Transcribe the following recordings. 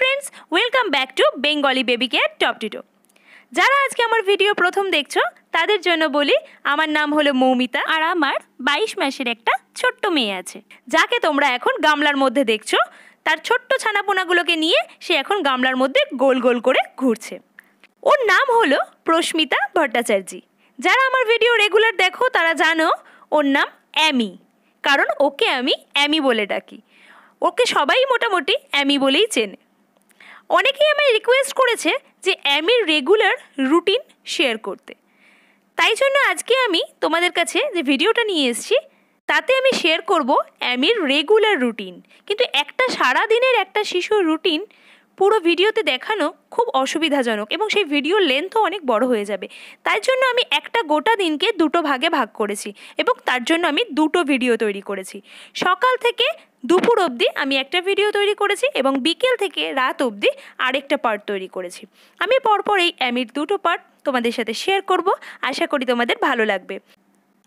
friends welcome back to Bengali baby care টপ টিটো যারা আজকে আমার ভিডিও প্রথম দেখছো তাদের জন্য বলি আমার নাম হলো মৌমিতা আর আমার ২২ মাসের একটা ছোট্ট মেয়ে আছে যাকে তোমরা এখন গামলার মধ্যে দেখছো তার ছোট্ট ছানাপোনাগুলোকে নিয়ে সে এখন গামলার মধ্যে গোল গোল করে ঘুরছে ওর নাম হলো প্রস্মিতা ভট্টাচার্য যারা আমার ভিডিও রেগুলার দেখো তারা জানো ওর নাম অ্যামি কারণ ওকে আমি অ্যামি বলে ডাকি ওকে সবাই মোটামুটি অ্যামি বলেই চেনে অনেকেই আমায় রিকোয়েস্ট করেছে যে অ্যামির রেগুলার রুটিন শেয়ার করতে তাই জন্য আজকে আমি তোমাদের কাছে যে ভিডিওটা নিয়ে এসেছি তাতে আমি শেয়ার করব অ্যামির রেগুলার রুটিন কিন্তু একটা সারা দিনের একটা শিশুর রুটিন পুরো ভিডিওতে দেখানো খুব অসুবিধাজনক এবং সেই ভিডিওর লেন্থও অনেক বড় হয়ে যাবে তাই জন্য আমি একটা গোটা দিনকে দুটো ভাগে ভাগ করেছি এবং তার জন্য আমি দুটো ভিডিও তৈরি করেছি সকাল থেকে দুপুর অবধি আমি একটা ভিডিও তৈরি করেছি এবং বিকেল থেকে রাত অবধি আরেকটা পার্ট তৈরি করেছি আমি পরপর এই অ্যামির দুটো পার্ট তোমাদের সাথে শেয়ার করব আশা করি তোমাদের ভালো লাগবে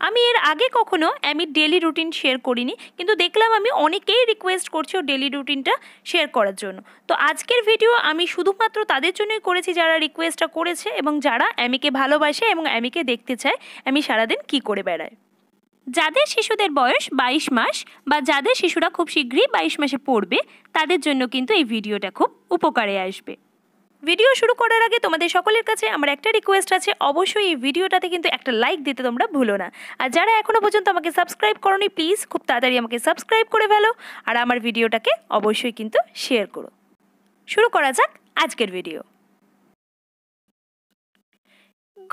আমি এর আগে কখনো আমি ডেলি রুটিন শেয়ার করিনি কিন্তু দেখলাম আমি অনেকেই রিকোয়েস্ট করছি ডেলি রুটিনটা শেয়ার করার জন্য তো আজকের ভিডিও আমি শুধুমাত্র তাদের জন্যই করেছি যারা রিকোয়েস্টটা করেছে এবং যারা অ্যামিকে ভালোবাসে এবং অ্যামিকে দেখতে চায় আমি সারাদিন কি করে বেড়ায় যাদের শিশুদের বয়স ২২ মাস বা যাদের শিশুরা খুব শীঘ্রই ২২ মাসে পড়বে তাদের জন্য কিন্তু এই ভিডিওটা খুব উপকারে আসবে ভিডিও শুরু করার আগে তোমাদের সকলের কাছে আমার একটা রিকোয়েস্ট আছে অবশ্যই এই ভিডিওটাতে কিন্তু একটা লাইক দিতে তোমরা ভুলো না আর যারা এখনও পর্যন্ত আমাকে সাবস্ক্রাইব নি প্লিজ খুব তাড়াতাড়ি আমাকে সাবস্ক্রাইব করে ফেলো আর আমার ভিডিওটাকে অবশ্যই কিন্তু শেয়ার করো শুরু করা যাক আজকের video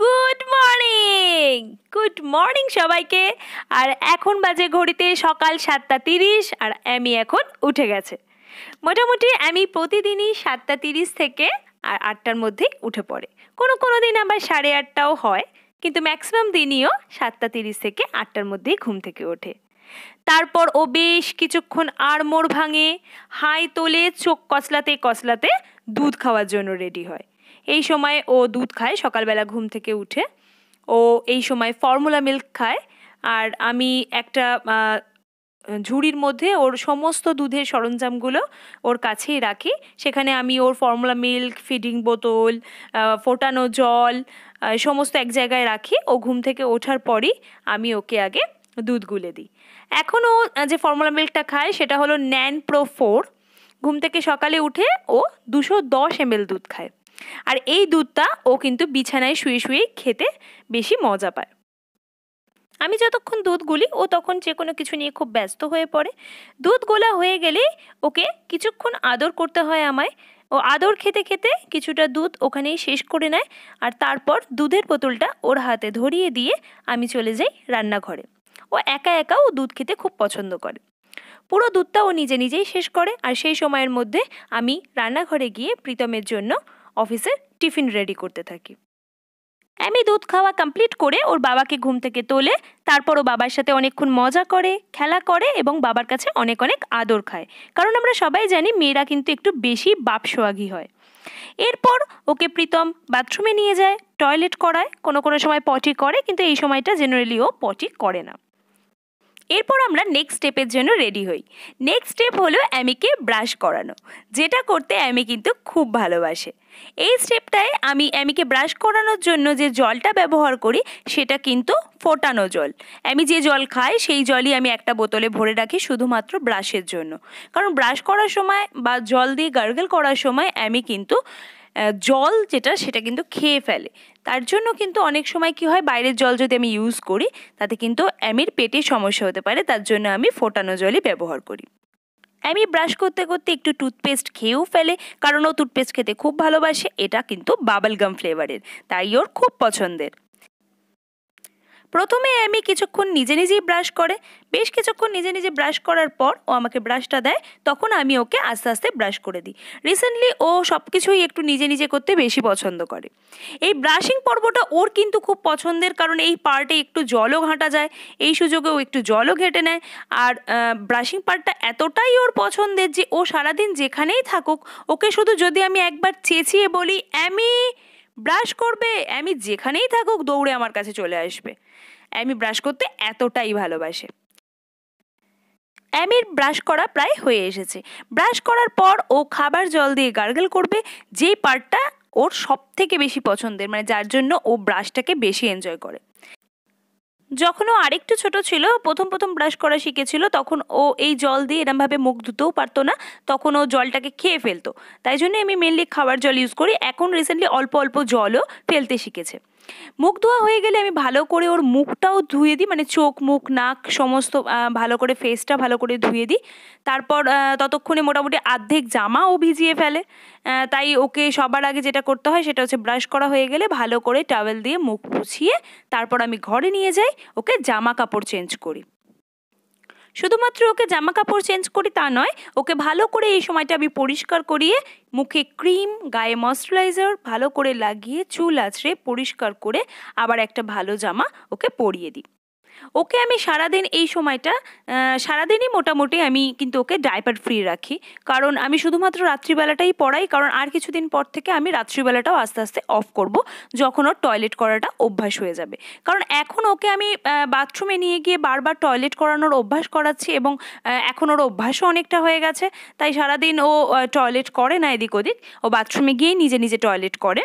good morning good morning সবাইকে আর এখন বাজে ঘড়িতে সকাল সাতটা তিরিশ আর আমি এখন উঠে গেছে মোটামুটি আমি প্রতিদিনই সাতটা তিরিশ থেকে আর আটটার মধ্যেই উঠে পড়ে কোনো কোনো দিন আবার সাড়ে আটটাও হয় কিন্তু ম্যাক্সিমাম দিনইও সাতটা তিরিশ থেকে আটটার মধ্যেই ঘুম থেকে ওঠে তারপর ও বেশ কিছুক্ষণ আর মোড় ভাঙে হাই তোলে চোখ কচলাতে কচলাতে দুধ খাওয়ার জন্য রেডি হয় এই সময় ও দুধ খায় সকালবেলা ঘুম থেকে উঠে ও এই সময় ফর্মুলা মিল্ক খায় আর আমি একটা ঝুড়ির মধ্যে ওর সমস্ত দুধের সরঞ্জামগুলো ওর কাছেই রাখি সেখানে আমি ওর ফর্মুলা মিল্ক ফিডিং বোতল ফোটানো জল সমস্ত এক জায়গায় রাখি ও ঘুম থেকে ওঠার পরই আমি ওকে আগে দুধ গুলে দিই এখনও যে ফর্মুলা মিল্কটা খায় সেটা হলো ন্যান প্রো ফোর ঘুম থেকে সকালে উঠে ও দুশো দশ এমএল দুধ খায় আর এই দুধটা ও কিন্তু বিছানায় শুয়ে শুয়ে খেতে বেশি মজা পায় আমি যতক্ষণ দুধ গুলি ও তখন যে কোনো কিছু নিয়ে খুব ব্যস্ত হয়ে পড়ে দুধ গোলা হয়ে গেলে ওকে কিছুক্ষণ আদর করতে হয় আমায় ও আদর খেতে খেতে কিছুটা দুধ ওখানেই শেষ করে নেয় আর তারপর দুধের বোতলটা ওর হাতে ধরিয়ে দিয়ে আমি চলে যাই রান্নাঘরে ও একা একা ও দুধ খেতে খুব পছন্দ করে পুরো দুধটা ও নিজে নিজেই শেষ করে আর সেই সময়ের মধ্যে আমি রান্নাঘরে গিয়ে প্রীতমের জন্য অফিসে টিফিন রেডি করতে থাকি অ্যামি দুধ খাওয়া কমপ্লিট করে ওর বাবাকে ঘুম থেকে তোলে তারপর ও বাবার সাথে অনেকক্ষণ মজা করে খেলা করে এবং বাবার কাছে অনেক অনেক আদর খায় কারণ আমরা সবাই জানি মেয়েরা কিন্তু একটু বেশি বাপসোয়াগি হয় এরপর ওকে প্রীতম বাথরুমে নিয়ে যায় টয়লেট করায় কোনো কোনো সময় পটি করে কিন্তু এই সময়টা জেনারেলি ও পটি করে না এরপর আমরা নেক্সট স্টেপের জন্য রেডি হই নেক্সট স্টেপ হলো অ্যামিকে ব্রাশ করানো যেটা করতে অ্যামি কিন্তু খুব ভালোবাসে এই স্টেপটায় আমি অ্যামিকে ব্রাশ করানোর জন্য যে জলটা ব্যবহার করি সেটা কিন্তু ফোটানো জল আমি যে জল খাই সেই জলই আমি একটা বোতলে ভরে রাখি শুধুমাত্র ব্রাশের জন্য কারণ ব্রাশ করার সময় বা জল দিয়ে গার্গেল করার সময় আমি কিন্তু জল যেটা সেটা কিন্তু খেয়ে ফেলে তার জন্য কিন্তু অনেক সময় কি হয় বাইরের জল যদি আমি ইউজ করি তাতে কিন্তু অ্যামির পেটে সমস্যা হতে পারে তার জন্য আমি ফোটানো জলই ব্যবহার করি অ্যামি ব্রাশ করতে করতে একটু টুথপেস্ট খেয়েও ফেলে কারণ ও টুথপেস্ট খেতে খুব ভালোবাসে এটা কিন্তু বাবলগাম ফ্লেভারের তাই ওর খুব পছন্দের প্রথমে আমি কিছুক্ষণ নিজে নিজেই ব্রাশ করে বেশ কিছুক্ষণ নিজে নিজে ব্রাশ করার পর ও আমাকে ব্রাশটা দেয় তখন আমি ওকে আস্তে আস্তে ব্রাশ করে দিই রিসেন্টলি ও সব কিছুই একটু নিজে নিজে করতে বেশি পছন্দ করে এই ব্রাশিং পর্বটা ওর কিন্তু খুব পছন্দের কারণ এই পার্টে একটু জলও ঘাঁটা যায় এই সুযোগে ও একটু জলও ঘেটে নেয় আর ব্রাশিং পার্টটা এতটাই ওর পছন্দের যে ও সারাদিন যেখানেই থাকুক ওকে শুধু যদি আমি একবার চেঁচিয়ে বলি আমি ব্রাশ করবে আমি যেখানেই থাকুক দৌড়ে আমার কাছে চলে আসবে অ্যামি ব্রাশ করতে এতটাই ভালোবাসে অ্যামির ব্রাশ করা প্রায় হয়ে এসেছে ব্রাশ করার পর ও খাবার জল দিয়ে গার্গল করবে যেই পার্টটা ওর সব থেকে বেশি পছন্দের মানে যার জন্য ও ব্রাশটাকে বেশি এনজয় করে যখন ও আরেকটু ছোট ছিল প্রথম প্রথম ব্রাশ করা শিখেছিল তখন ও এই জল দিয়ে এরমভাবে মুখ ধুতেও পারতো না তখন ও জলটাকে খেয়ে ফেলতো তাই জন্য আমি মেনলি খাবার জল ইউজ করি এখন রিসেন্টলি অল্প অল্প জলও ফেলতে শিখেছে মুখ ধোয়া হয়ে গেলে আমি ভালো করে ওর মুখটাও ধুয়ে দিই মানে চোখ মুখ নাক সমস্ত ভালো করে ফেসটা ভালো করে ধুয়ে দিই তারপর ততক্ষণে মোটামুটি আর্ধেক জামা ও ভিজিয়ে ফেলে তাই ওকে সবার আগে যেটা করতে হয় সেটা হচ্ছে ব্রাশ করা হয়ে গেলে ভালো করে টাওয়েল দিয়ে মুখ পুছিয়ে তারপর আমি ঘরে নিয়ে যাই ওকে জামা কাপড় চেঞ্জ করি শুধুমাত্র ওকে জামা কাপড় চেঞ্জ করি তা নয় ওকে ভালো করে এই সময়টা আমি পরিষ্কার করিয়ে মুখে ক্রিম গায়ে ময়শ্চারাইজার ভালো করে লাগিয়ে চুল আছড়ে পরিষ্কার করে আবার একটা ভালো জামা ওকে পরিয়ে দিই ওকে আমি সারাদিন এই সময়টা সারাদিনই মোটামুটি আমি কিন্তু ওকে ডাইপার ফ্রি রাখি কারণ আমি শুধুমাত্র রাত্রিবেলাটাই পড়াই কারণ আর কিছুদিন পর থেকে আমি রাত্রিবেলাটাও আস্তে আস্তে অফ করব যখন ওর টয়লেট করাটা অভ্যাস হয়ে যাবে কারণ এখন ওকে আমি বাথরুমে নিয়ে গিয়ে বারবার টয়লেট করানোর অভ্যাস করাচ্ছি এবং এখন ওর অভ্যাসও অনেকটা হয়ে গেছে তাই সারাদিন ও টয়লেট করে না এদিক ওদিক ও বাথরুমে গিয়েই নিজে নিজে টয়লেট করে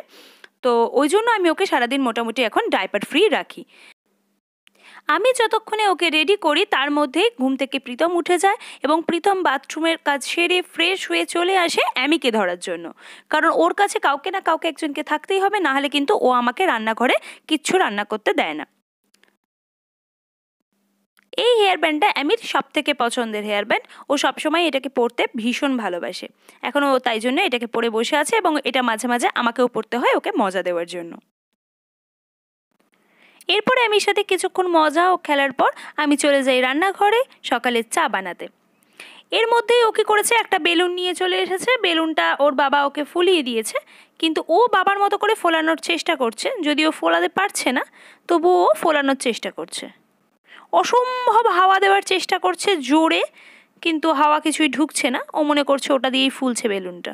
তো ওই জন্য আমি ওকে সারাদিন মোটামুটি এখন ডাইপার ফ্রি রাখি আমি যতক্ষণে ওকে রেডি করি তার মধ্যে ঘুম থেকে প্রীতম উঠে যায় এবং প্রীতম বাথরুমের কাজ সেরে ফ্রেশ হয়ে চলে আসে অ্যামিকে ধরার জন্য কারণ ওর কাছে কাউকে না কাউকে একজনকে থাকতেই হবে না হলে কিন্তু ও আমাকে রান্নাঘরে কিচ্ছু রান্না করতে দেয় না এই হেয়ার ব্যান্ডটা অ্যামির সব থেকে পছন্দের হেয়ার ব্যান্ড ও সবসময় এটাকে পরতে ভীষণ ভালোবাসে এখন ও তাই জন্য এটাকে পরে বসে আছে এবং এটা মাঝে মাঝে আমাকেও পরতে হয় ওকে মজা দেওয়ার জন্য এরপরে আমি সাথে কিছুক্ষণ মজা ও খেলার পর আমি চলে যাই রান্নাঘরে সকালের চা বানাতে এর মধ্যেই ওকে করেছে একটা বেলুন নিয়ে চলে এসেছে বেলুনটা ওর বাবা ওকে ফুলিয়ে দিয়েছে কিন্তু ও বাবার মতো করে ফোলানোর চেষ্টা করছে যদিও ফোলাতে পারছে না তবুও ও ফোলানোর চেষ্টা করছে অসম্ভব হাওয়া দেওয়ার চেষ্টা করছে জোরে কিন্তু হাওয়া কিছুই ঢুকছে না ও মনে করছে ওটা দিয়েই ফুলছে বেলুনটা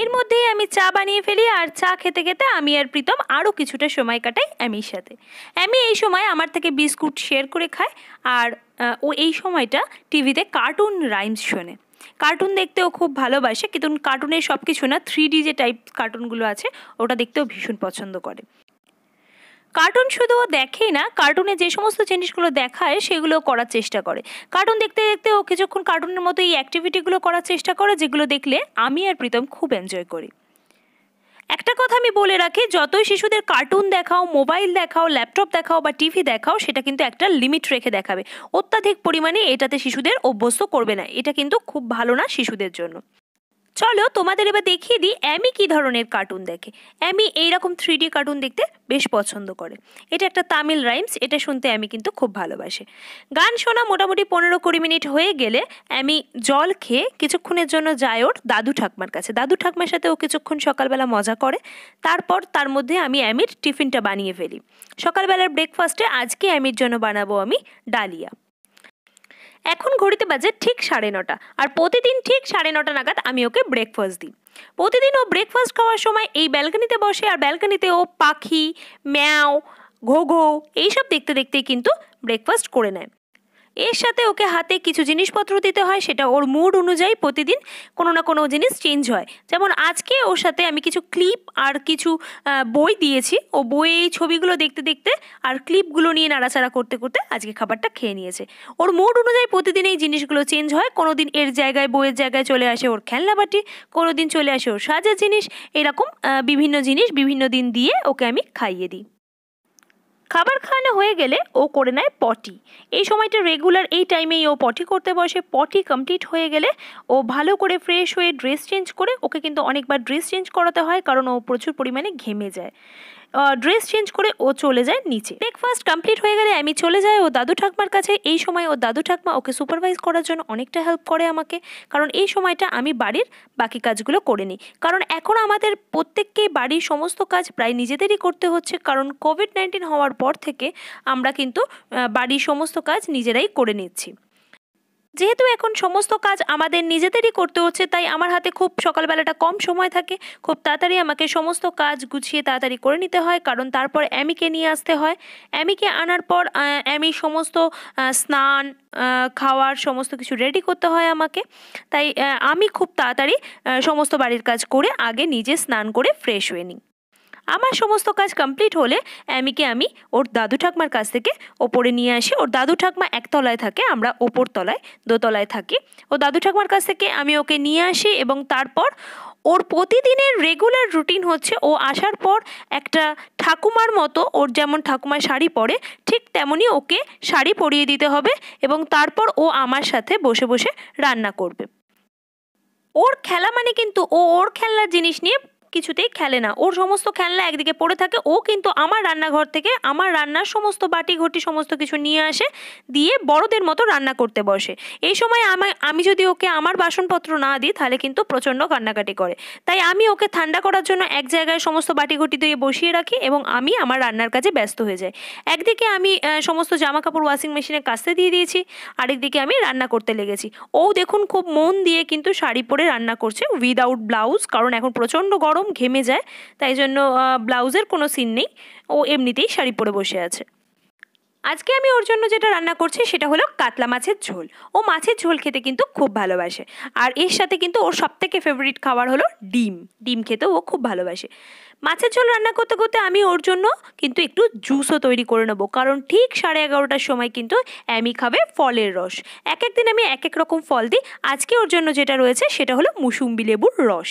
এর মধ্যেই আমি চা বানিয়ে ফেলি আর চা খেতে খেতে আমি আর প্রীতম আরও কিছুটা সময় কাটাই অ্যামির সাথে অ্যামি এই সময় আমার থেকে বিস্কুট শেয়ার করে খায় আর ও এই সময়টা টিভিতে কার্টুন রাইমস শোনে কার্টুন দেখতেও খুব ভালোবাসে কিন্তু কার্টুনের সব কিছু না থ্রি ডি যে টাইপ কার্টুনগুলো আছে ওটা দেখতেও ভীষণ পছন্দ করে কার্টুন শুধু দেখেই না কার্টুনে যে সমস্ত জিনিসগুলো দেখায় সেগুলো করার চেষ্টা করে কার্টুন দেখতে দেখতে ও কিছুক্ষণ কার্টুনের মতো এই অ্যাক্টিভিটিগুলো করার চেষ্টা করে যেগুলো দেখলে আমি আর প্রীতম খুব এনজয় করি একটা কথা আমি বলে রাখি যতই শিশুদের কার্টুন দেখাও মোবাইল দেখাও ল্যাপটপ দেখাও বা টিভি দেখাও সেটা কিন্তু একটা লিমিট রেখে দেখাবে অত্যাধিক পরিমাণে এটাতে শিশুদের অভ্যস্ত করবে না এটা কিন্তু খুব ভালো না শিশুদের জন্য চলো তোমাদের এবার দেখিয়ে দিই অ্যামি কী ধরনের কার্টুন দেখে অ্যামি এইরকম থ্রি ডি কার্টুন দেখতে বেশ পছন্দ করে এটা একটা তামিল রাইমস এটা শুনতে অ্যামি কিন্তু খুব ভালোবাসে গান শোনা মোটামুটি পনেরো কুড়ি মিনিট হয়ে গেলে অ্যামি জল খেয়ে কিছুক্ষণের জন্য যায় ওর দাদু ঠাকমার কাছে দাদু ঠাকমার সাথে ও কিছুক্ষণ সকালবেলা মজা করে তারপর তার মধ্যে আমি অ্যামির টিফিনটা বানিয়ে ফেলি সকালবেলার ব্রেকফাস্টে আজকে অ্যামির জন্য বানাবো আমি ডালিয়া এখন ঘড়িতে বাজে ঠিক সাড়ে নটা আর প্রতিদিন ঠিক সাড়ে নটা নাগাদ আমি ওকে ব্রেকফাস্ট দিই প্রতিদিন ও ব্রেকফাস্ট খাওয়ার সময় এই ব্যালকানিতে বসে আর ব্যালকানিতে ও পাখি ম্যাও ঘোঘো এইসব দেখতে দেখতেই কিন্তু ব্রেকফাস্ট করে নেয় এর সাথে ওকে হাতে কিছু জিনিসপত্র দিতে হয় সেটা ওর মুড অনুযায়ী প্রতিদিন কোনো না কোনো জিনিস চেঞ্জ হয় যেমন আজকে ওর সাথে আমি কিছু ক্লিপ আর কিছু বই দিয়েছি ও বই এই ছবিগুলো দেখতে দেখতে আর ক্লিপগুলো নিয়ে নাড়াচাড়া করতে করতে আজকে খাবারটা খেয়ে নিয়েছে ওর মুড অনুযায়ী প্রতিদিন এই জিনিসগুলো চেঞ্জ হয় কোনো দিন এর জায়গায় বইয়ের জায়গায় চলে আসে ওর খেলনা বাটি কোনো দিন চলে আসে ওর সাজের জিনিস এরকম বিভিন্ন জিনিস বিভিন্ন দিন দিয়ে ওকে আমি খাইয়ে দিই খাবার খাওয়ানো হয়ে গেলে ও করে নেয় পটি এই সময়টা রেগুলার এই টাইমেই ও পটি করতে বসে পটি কমপ্লিট হয়ে গেলে ও ভালো করে ফ্রেশ হয়ে ড্রেস চেঞ্জ করে ওকে কিন্তু অনেকবার ড্রেস চেঞ্জ করাতে হয় কারণ ও প্রচুর পরিমাণে ঘেমে যায় ড্রেস চেঞ্জ করে ও চলে যায় নিচে ব্রেকফাস্ট কমপ্লিট হয়ে গেলে আমি চলে যাই ও দাদু ঠাকমার কাছে এই সময় ও দাদু ঠাকমা ওকে সুপারভাইজ করার জন্য অনেকটা হেল্প করে আমাকে কারণ এই সময়টা আমি বাড়ির বাকি কাজগুলো করে নিই কারণ এখন আমাদের প্রত্যেককেই বাড়ির সমস্ত কাজ প্রায় নিজেদেরই করতে হচ্ছে কারণ কোভিড নাইন্টিন হওয়ার পর থেকে আমরা কিন্তু বাড়ির সমস্ত কাজ নিজেরাই করে নিচ্ছি যেহেতু এখন সমস্ত কাজ আমাদের নিজেদেরই করতে হচ্ছে তাই আমার হাতে খুব সকালবেলাটা কম সময় থাকে খুব তাড়াতাড়ি আমাকে সমস্ত কাজ গুছিয়ে তাড়াতাড়ি করে নিতে হয় কারণ তারপর অ্যামিকে নিয়ে আসতে হয় অ্যামিকে আনার পর অ্যামি সমস্ত স্নান খাওয়ার সমস্ত কিছু রেডি করতে হয় আমাকে তাই আমি খুব তাড়াতাড়ি সমস্ত বাড়ির কাজ করে আগে নিজে স্নান করে ফ্রেশ হয়ে নিই আমার সমস্ত কাজ কমপ্লিট হলে অ্যামিকে আমি ওর দাদু ঠাকমার কাছ থেকে ওপরে নিয়ে আসি ওর দাদু ঠাকমা একতলায় থাকে আমরা ওপর তলায় দোতলায় থাকি ও দাদু ঠাকমার কাছ থেকে আমি ওকে নিয়ে আসি এবং তারপর ওর প্রতিদিনের রেগুলার রুটিন হচ্ছে ও আসার পর একটা ঠাকুমার মতো ওর যেমন ঠাকুমার শাড়ি পরে ঠিক তেমনই ওকে শাড়ি পরিয়ে দিতে হবে এবং তারপর ও আমার সাথে বসে বসে রান্না করবে ওর খেলা মানে কিন্তু ও ওর খেলনার জিনিস নিয়ে কিছুতেই খেলে না ওর সমস্ত খেলনা একদিকে পড়ে থাকে ও কিন্তু আমার রান্নাঘর থেকে আমার রান্নার সমস্ত বাটি ঘটি সমস্ত কিছু নিয়ে আসে দিয়ে বড়দের মতো রান্না করতে বসে এই সময় আমায় আমি যদি ওকে আমার বাসনপত্র না দিই তাহলে কিন্তু প্রচণ্ড কান্নাকাটি করে তাই আমি ওকে ঠান্ডা করার জন্য এক জায়গায় সমস্ত বাটি ঘটি দিয়ে বসিয়ে রাখি এবং আমি আমার রান্নার কাজে ব্যস্ত হয়ে যাই একদিকে আমি সমস্ত জামা কাপড় ওয়াশিং মেশিনে কাচতে দিয়ে দিয়েছি আরেকদিকে আমি রান্না করতে লেগেছি ও দেখুন খুব মন দিয়ে কিন্তু শাড়ি পরে রান্না করছে উইদাউট ব্লাউজ কারণ এখন প্রচণ্ড গরম গরম ঘেমে যায় তাই জন্য ব্লাউজের কোনো সিন নেই ও এমনিতেই শাড়ি পরে বসে আছে আজকে আমি ওর জন্য যেটা রান্না করছি সেটা হলো কাতলা মাছের ঝোল ও মাছের ঝোল খেতে কিন্তু খুব ভালোবাসে আর এর সাথে কিন্তু ওর সবথেকে ফেভারিট খাবার হলো ডিম ডিম খেতে ও খুব ভালোবাসে মাছের ঝোল রান্না করতে করতে আমি ওর জন্য কিন্তু একটু জুসও তৈরি করে নেবো কারণ ঠিক সাড়ে এগারোটার সময় কিন্তু অ্যামি খাবে ফলের রস এক একদিন আমি এক এক রকম ফল দিই আজকে ওর জন্য যেটা রয়েছে সেটা হলো মুসুম্বি লেবুর রস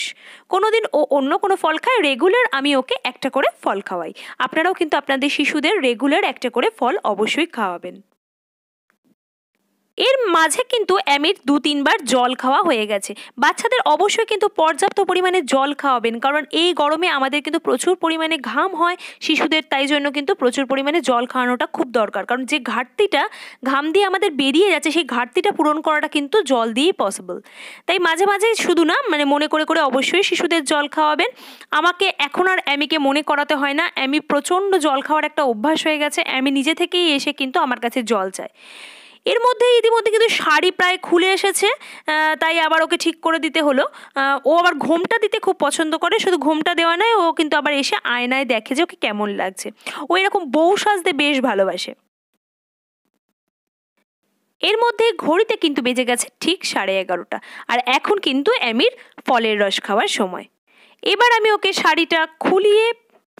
কোনো দিন ও অন্য কোনো ফল খায় রেগুলার আমি ওকে একটা করে ফল খাওয়াই আপনারাও কিন্তু আপনাদের শিশুদের রেগুলার একটা করে ফল অবশ্যই খাওয়াবেন এর মাঝে কিন্তু অ্যামির দু তিনবার জল খাওয়া হয়ে গেছে বাচ্চাদের অবশ্যই কিন্তু পর্যাপ্ত পরিমাণে জল খাওয়াবেন কারণ এই গরমে আমাদের কিন্তু প্রচুর পরিমাণে ঘাম হয় শিশুদের তাই জন্য কিন্তু প্রচুর পরিমাণে জল খাওয়ানোটা খুব দরকার কারণ যে ঘাটতিটা ঘাম দিয়ে আমাদের বেরিয়ে যাচ্ছে সেই ঘাটতিটা পূরণ করাটা কিন্তু জল দিয়েই পসিবল তাই মাঝে মাঝে শুধু না মানে মনে করে করে অবশ্যই শিশুদের জল খাওয়াবেন আমাকে এখন আর অ্যামিকে মনে করাতে হয় না অ্যামি প্রচণ্ড জল খাওয়ার একটা অভ্যাস হয়ে গেছে অ্যামি নিজে থেকেই এসে কিন্তু আমার কাছে জল চায় এর মধ্যে ইতিমধ্যে কিন্তু শাড়ি প্রায় খুলে এসেছে তাই আবার ওকে ঠিক করে দিতে হলো ও আবার ঘোমটা দিতে খুব পছন্দ করে শুধু ঘোমটা দেওয়া নয় ও কিন্তু আবার এসে আয়নায় দেখে যে ওকে কেমন লাগছে ও এরকম বউ সাজতে বেশ ভালোবাসে এর মধ্যে ঘড়িতে কিন্তু বেজে গেছে ঠিক সাড়ে এগারোটা আর এখন কিন্তু অ্যামির ফলের রস খাওয়ার সময় এবার আমি ওকে শাড়িটা খুলিয়ে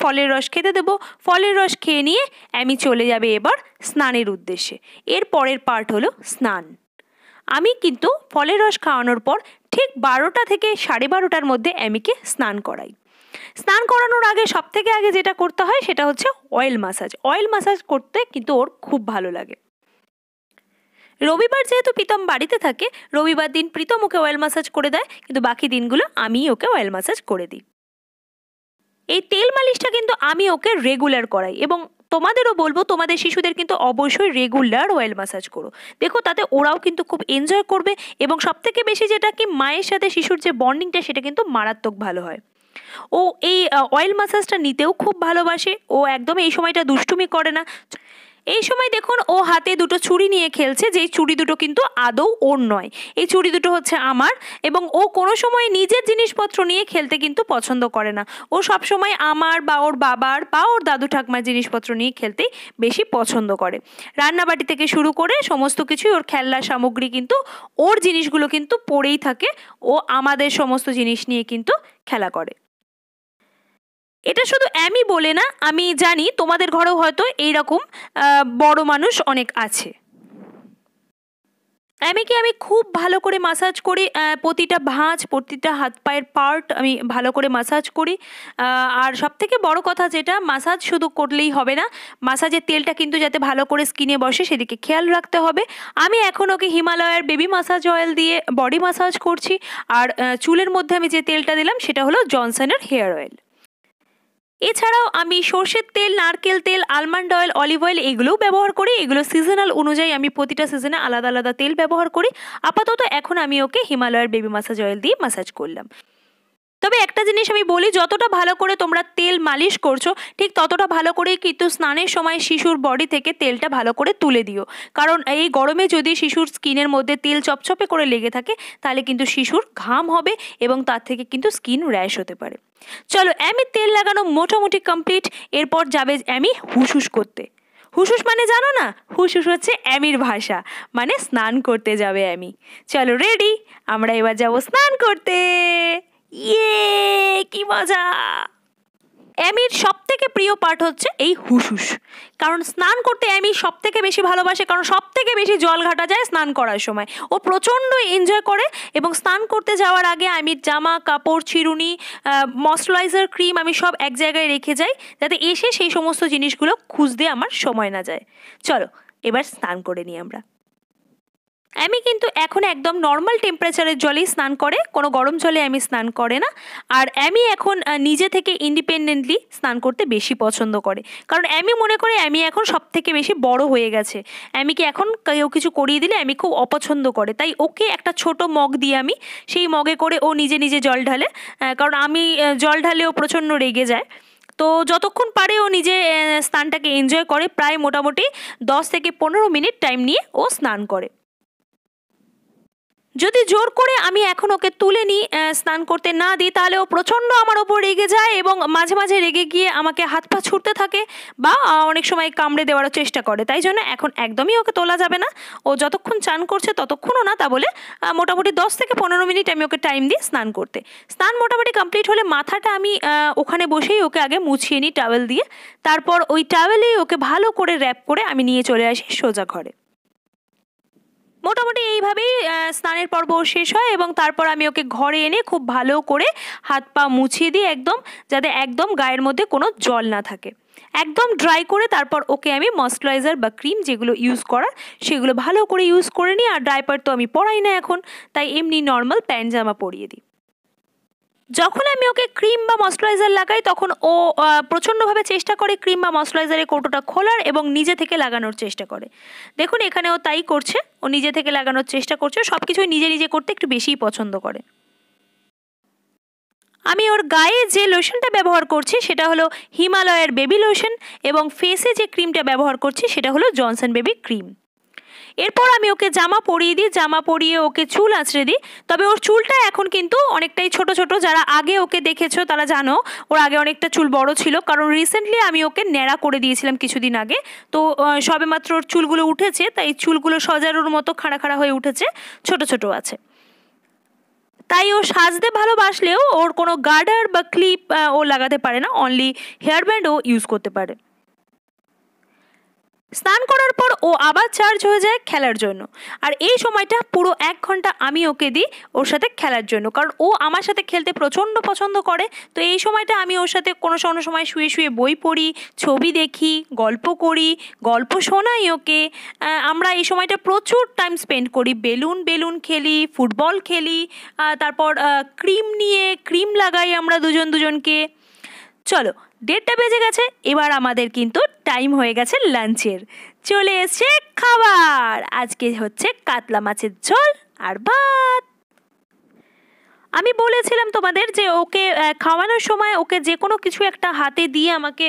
ফলের রস খেতে দেবো ফলের রস খেয়ে নিয়ে আমি চলে যাবে এবার স্নানের উদ্দেশ্যে এর পরের পার্ট হলো স্নান আমি কিন্তু ফলের রস খাওয়ানোর পর ঠিক বারোটা থেকে সাড়ে বারোটার মধ্যে অ্যামিকে স্নান করাই স্নান করানোর আগে সব থেকে আগে যেটা করতে হয় সেটা হচ্ছে অয়েল মাসাজ অয়েল মাসাজ করতে কিন্তু ওর খুব ভালো লাগে রবিবার যেহেতু প্রীতম বাড়িতে থাকে রবিবার দিন প্রীতম ওকে অয়েল মাসাজ করে দেয় কিন্তু বাকি দিনগুলো আমি ওকে অয়েল মাসাজ করে দিই এই তেল মালিশটা কিন্তু আমি ওকে রেগুলার করাই এবং তোমাদেরও বলবো তোমাদের শিশুদের কিন্তু অবশ্যই রেগুলার অয়েল ম্যাসাজ করো দেখো তাতে ওরাও কিন্তু খুব এনজয় করবে এবং সবথেকে বেশি যেটা কি মায়ের সাথে শিশুর যে বন্ডিংটা সেটা কিন্তু মারাত্মক ভালো হয় ও এই অয়েল ম্যাসাজটা নিতেও খুব ভালোবাসে ও একদম এই সময়টা দুষ্টুমি করে না এই সময় দেখুন ও হাতে দুটো ছুরি নিয়ে খেলছে যেই ছুরি দুটো কিন্তু আদৌ ওর নয় এই ছুরি দুটো হচ্ছে আমার এবং ও কোনো সময় নিজের জিনিসপত্র নিয়ে খেলতে কিন্তু পছন্দ করে না ও সব সময় আমার বা ওর বাবার বা ওর দাদু ঠাকমার জিনিসপত্র নিয়ে খেলতে বেশি পছন্দ করে রান্নাবাটি থেকে শুরু করে সমস্ত কিছুই ওর খেলনা সামগ্রী কিন্তু ওর জিনিসগুলো কিন্তু পড়েই থাকে ও আমাদের সমস্ত জিনিস নিয়ে কিন্তু খেলা করে এটা শুধু আমি বলে না আমি জানি তোমাদের ঘরেও হয়তো এইরকম বড় মানুষ অনেক আছে কি আমি খুব ভালো করে মাসাজ করি প্রতিটা ভাঁজ প্রতিটা হাত পায়ের পার্ট আমি ভালো করে মাসাজ করি আর সব থেকে বড় কথা যেটা মাসাজ শুধু করলেই হবে না মাসাজের তেলটা কিন্তু যাতে ভালো করে স্কিনে বসে সেদিকে খেয়াল রাখতে হবে আমি এখন ওকে হিমালয়ের বেবি মাসাজ অয়েল দিয়ে বডি মাসাজ করছি আর চুলের মধ্যে আমি যে তেলটা দিলাম সেটা হলো জনসনের হেয়ার অয়েল এছাড়াও আমি সর্ষের তেল নারকেল তেল আলমন্ড অয়েল অলিভ অয়েল এগুলোও ব্যবহার করি এগুলো সিজনাল অনুযায়ী আমি প্রতিটা সিজনে আলাদা আলাদা তেল ব্যবহার করি আপাতত এখন আমি ওকে হিমালয়ের বেবি মাসাজ অয়েল দিয়ে মাসাজ করলাম তবে একটা জিনিস আমি বলি যতটা ভালো করে তোমরা তেল মালিশ করছো ঠিক ততটা ভালো করে কিন্তু স্নানের সময় শিশুর বডি থেকে তেলটা ভালো করে তুলে দিও কারণ এই গরমে যদি শিশুর স্কিনের মধ্যে তেল চপচপে করে লেগে থাকে তাহলে কিন্তু শিশুর ঘাম হবে এবং তার থেকে কিন্তু স্কিন র্যাশ হতে পারে চলো অ্যামি তেল লাগানো মোটামুটি কমপ্লিট এরপর যাবে অ্যামি হুসুস করতে হুসুস মানে জানো না হুসুস হচ্ছে অ্যামির ভাষা মানে স্নান করতে যাবে অ্যামি চলো রেডি আমরা এবার যাব স্নান করতে ইয়ে কি মজা অ্যামির সব থেকে প্রিয় পার্ট হচ্ছে এই হুসুস কারণ স্নান করতে অ্যামি সব থেকে বেশি ভালোবাসে কারণ সব থেকে বেশি জল ঘাটা যায় স্নান করার সময় ও প্রচণ্ড এনজয় করে এবং স্নান করতে যাওয়ার আগে আমি জামা কাপড় চিরুনি ময়শ্চারাইজার ক্রিম আমি সব এক জায়গায় রেখে যাই যাতে এসে সেই সমস্ত জিনিসগুলো খুঁজতে আমার সময় না যায় চলো এবার স্নান করে নিই আমরা আমি কিন্তু এখন একদম নর্মাল টেম্পারেচারের জলেই স্নান করে কোনো গরম জলে আমি স্নান করে না আর আমি এখন নিজে থেকে ইন্ডিপেন্ডেন্টলি স্নান করতে বেশি পছন্দ করে কারণ আমি মনে করি আমি এখন সব থেকে বেশি বড় হয়ে গেছে আমি কি এখন কেউ কিছু করিয়ে দিলে আমি খুব অপছন্দ করে তাই ওকে একটা ছোট মগ দিয়ে আমি সেই মগে করে ও নিজে নিজে জল ঢালে কারণ আমি জল ঢালেও প্রচণ্ড রেগে যায় তো যতক্ষণ পারে ও নিজে স্নানটাকে এনজয় করে প্রায় মোটামুটি দশ থেকে পনেরো মিনিট টাইম নিয়ে ও স্নান করে যদি জোর করে আমি এখন ওকে তুলে নিই স্নান করতে না দিই তাহলে ও প্রচণ্ড আমার ওপর রেগে যায় এবং মাঝে মাঝে রেগে গিয়ে আমাকে হাত পা ছুটতে থাকে বা অনেক সময় কামড়ে দেওয়ারও চেষ্টা করে তাই জন্য এখন একদমই ওকে তোলা যাবে না ও যতক্ষণ চান করছে ততক্ষণও না তা বলে মোটামুটি দশ থেকে পনেরো মিনিট আমি ওকে টাইম দিই স্নান করতে স্নান মোটামুটি কমপ্লিট হলে মাথাটা আমি ওখানে বসেই ওকে আগে মুছিয়ে নিই টাওয়েল দিয়ে তারপর ওই টাওয়েলেই ওকে ভালো করে র্যাপ করে আমি নিয়ে চলে আসি সোজা ঘরে মোটামুটি এইভাবেই স্নানের পর্ব শেষ হয় এবং তারপর আমি ওকে ঘরে এনে খুব ভালো করে হাত পা মুছিয়ে দিই একদম যাতে একদম গায়ের মধ্যে কোনো জল না থাকে একদম ড্রাই করে তারপর ওকে আমি ময়শ্চারাইজার বা ক্রিম যেগুলো ইউজ করার সেগুলো ভালো করে ইউজ করে নিই আর ড্রাইপার তো আমি পরাই না এখন তাই এমনি নর্মাল প্যান্ট জামা পরিয়ে দিই যখন আমি ওকে ক্রিম বা ময়শ্চারাইজার লাগাই তখন ও প্রচণ্ডভাবে চেষ্টা করে ক্রিম বা ময়শ্চারাইজারের কৌটোটা খোলার এবং নিজে থেকে লাগানোর চেষ্টা করে দেখুন এখানে ও তাই করছে ও নিজে থেকে লাগানোর চেষ্টা করছে সব কিছুই নিজে নিজে করতে একটু বেশিই পছন্দ করে আমি ওর গায়ে যে লোশনটা ব্যবহার করছি সেটা হলো হিমালয়ের বেবি লোশন এবং ফেসে যে ক্রিমটা ব্যবহার করছি সেটা হলো জনসন বেবি ক্রিম এরপর আমি ওকে জামা পরিয়ে দিই জামা পরিয়ে ওকে চুল আঁচড়ে দিই তবে ওর চুলটা এখন কিন্তু অনেকটাই ছোট ছোট যারা আগে ওকে দেখেছো তারা জানো ওর আগে অনেকটা চুল বড় ছিল কারণ রিসেন্টলি আমি ওকে ন্যাড়া করে দিয়েছিলাম কিছুদিন আগে তো সবেমাত্র ওর চুলগুলো উঠেছে তাই চুলগুলো সজারোর মতো খাড়া খাড়া হয়ে উঠেছে ছোট ছোট আছে তাই ও সাজতে ভালোবাসলেও ওর কোনো গার্ডার বা ক্লিপ ও লাগাতে পারে না অনলি হেয়ার ব্যান্ড ও ইউজ করতে পারে স্নান করার পর ও আবার চার্জ হয়ে যায় খেলার জন্য আর এই সময়টা পুরো এক ঘন্টা আমি ওকে দিই ওর সাথে খেলার জন্য কারণ ও আমার সাথে খেলতে প্রচণ্ড পছন্দ করে তো এই সময়টা আমি ওর সাথে কোনো কোনো সময় শুয়ে শুয়ে বই পড়ি ছবি দেখি গল্প করি গল্প শোনাই ওকে আমরা এই সময়টা প্রচুর টাইম স্পেন্ড করি বেলুন বেলুন খেলি ফুটবল খেলি তারপর ক্রিম নিয়ে ক্রিম লাগাই আমরা দুজন দুজনকে চলো দেড়টা বেজে গেছে এবার আমাদের কিন্তু টাইম হয়ে গেছে লাঞ্চের চলে এসছে খাবার আজকে হচ্ছে কাতলা মাছের ঝোল আর ভাত আমি বলেছিলাম তোমাদের যে ওকে খাওয়ানোর সময় ওকে যে কোনো কিছু একটা হাতে দিয়ে আমাকে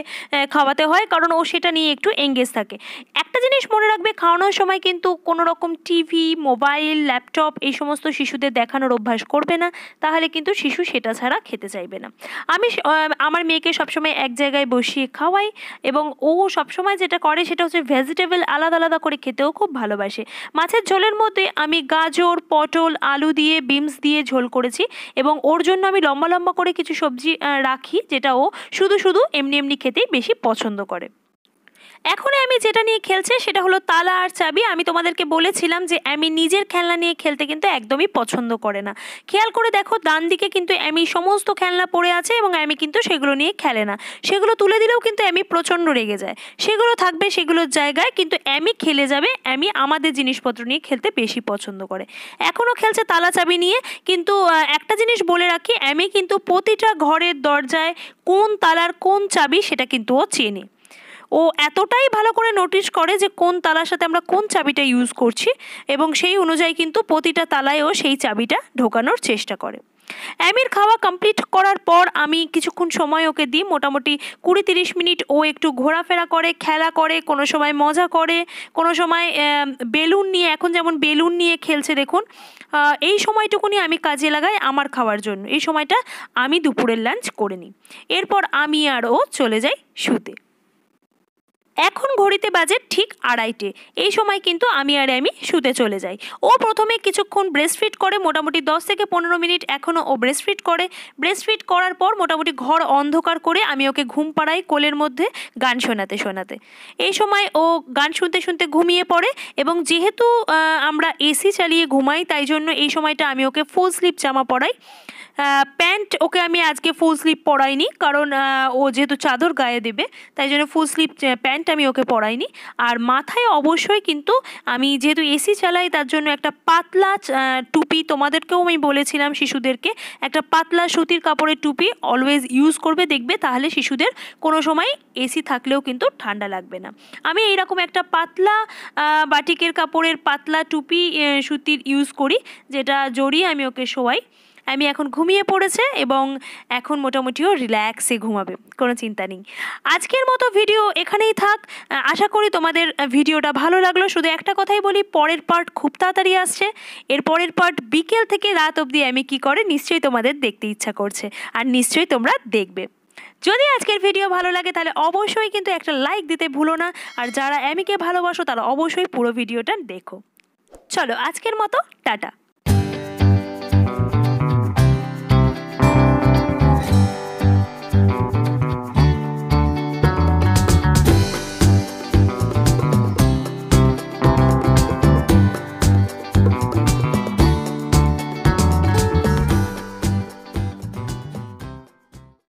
খাওয়াতে হয় কারণ ও সেটা নিয়ে একটু এঙ্গেজ থাকে একটা জিনিস মনে রাখবে খাওয়ানোর সময় কিন্তু কোনো রকম টিভি মোবাইল ল্যাপটপ এই সমস্ত শিশুদের দেখানোর অভ্যাস করবে না তাহলে কিন্তু শিশু সেটা ছাড়া খেতে চাইবে না আমি আমার মেয়েকে সবসময় এক জায়গায় বসিয়ে খাওয়াই এবং ও সবসময় যেটা করে সেটা হচ্ছে ভেজিটেবল আলাদা আলাদা করে খেতেও খুব ভালোবাসে মাছের ঝোলের মধ্যে আমি গাজর পটল আলু দিয়ে বিমস দিয়ে ঝোল করেছি এবং ওর জন্য আমি লম্বা লম্বা করে কিছু সবজি রাখি যেটা ও শুধু শুধু এমনি এমনি খেতেই বেশি পছন্দ করে এখন আমি যেটা নিয়ে খেলছে সেটা হলো তালা আর চাবি আমি তোমাদেরকে বলেছিলাম যে আমি নিজের খেলনা নিয়ে খেলতে কিন্তু একদমই পছন্দ করে না খেয়াল করে দেখো ডান দিকে কিন্তু আমি সমস্ত খেলনা পড়ে আছে এবং আমি কিন্তু সেগুলো নিয়ে খেলে না সেগুলো তুলে দিলেও কিন্তু আমি প্রচণ্ড রেগে যায় সেগুলো থাকবে সেগুলোর জায়গায় কিন্তু আমি খেলে যাবে আমি আমাদের জিনিসপত্র নিয়ে খেলতে বেশি পছন্দ করে এখনও খেলছে তালা চাবি নিয়ে কিন্তু একটা জিনিস বলে রাখি আমি কিন্তু প্রতিটা ঘরের দরজায় কোন তালার কোন চাবি সেটা কিন্তু ও চেনে ও এতটাই ভালো করে নোটিশ করে যে কোন তালার সাথে আমরা কোন চাবিটা ইউজ করছি এবং সেই অনুযায়ী কিন্তু প্রতিটা তালায়ও সেই চাবিটা ঢোকানোর চেষ্টা করে অ্যামির খাওয়া কমপ্লিট করার পর আমি কিছুক্ষণ সময় ওকে দিই মোটামুটি কুড়ি তিরিশ মিনিট ও একটু ঘোরাফেরা করে খেলা করে কোনো সময় মজা করে কোনো সময় বেলুন নিয়ে এখন যেমন বেলুন নিয়ে খেলছে দেখুন এই সময়টুকুনি আমি কাজে লাগাই আমার খাওয়ার জন্য এই সময়টা আমি দুপুরের লাঞ্চ করে নিই এরপর আমি আর ও চলে যাই শুতে এখন ঘড়িতে বাজে ঠিক আড়াইটে এই সময় কিন্তু আমি আর আমি শুতে চলে যাই ও প্রথমে কিছুক্ষণ ব্রেস্ট ফিট করে মোটামুটি দশ থেকে পনেরো মিনিট এখনও ও ব্রেস্ট ফিট করে ব্রেস্ট ফিট করার পর মোটামুটি ঘর অন্ধকার করে আমি ওকে ঘুম পাড়াই কোলের মধ্যে গান শোনাতে শোনাতে এই সময় ও গান শুনতে শুনতে ঘুমিয়ে পড়ে এবং যেহেতু আমরা এসি চালিয়ে ঘুমাই তাই জন্য এই সময়টা আমি ওকে ফুল স্লিপ জামা পরাই প্যান্ট ওকে আমি আজকে ফুল স্লিপ পরাইনি কারণ ও যেহেতু চাদর গায়ে দেবে তাই জন্য ফুল স্লিপ প্যান্ট আমি ওকে পরাইনি আর মাথায় অবশ্যই কিন্তু আমি যেহেতু এসি চালাই তার জন্য একটা পাতলা টুপি তোমাদেরকেও আমি বলেছিলাম শিশুদেরকে একটা পাতলা সুতির কাপড়ের টুপি অলওয়েজ ইউজ করবে দেখবে তাহলে শিশুদের কোনো সময় এসি থাকলেও কিন্তু ঠান্ডা লাগবে না আমি এইরকম একটা পাতলা বাটিকের কাপড়ের পাতলা টুপি সুতির ইউজ করি যেটা জড়িয়ে আমি ওকে শোয়াই আমি এখন ঘুমিয়ে পড়েছে এবং এখন মোটামুটিও রিল্যাক্সে ঘুমাবে কোনো চিন্তা নেই আজকের মতো ভিডিও এখানেই থাক আশা করি তোমাদের ভিডিওটা ভালো লাগলো শুধু একটা কথাই বলি পরের পার্ট খুব তাড়াতাড়ি আসছে এর পরের পার্ট বিকেল থেকে রাত অবধি আমি কি করে নিশ্চয়ই তোমাদের দেখতে ইচ্ছা করছে আর নিশ্চয়ই তোমরা দেখবে যদি আজকের ভিডিও ভালো লাগে তাহলে অবশ্যই কিন্তু একটা লাইক দিতে ভুলো না আর যারা অ্যামিকে e ভালোবাসো তারা অবশ্যই পুরো ভিডিওটা দেখো চলো আজকের মতো টাটা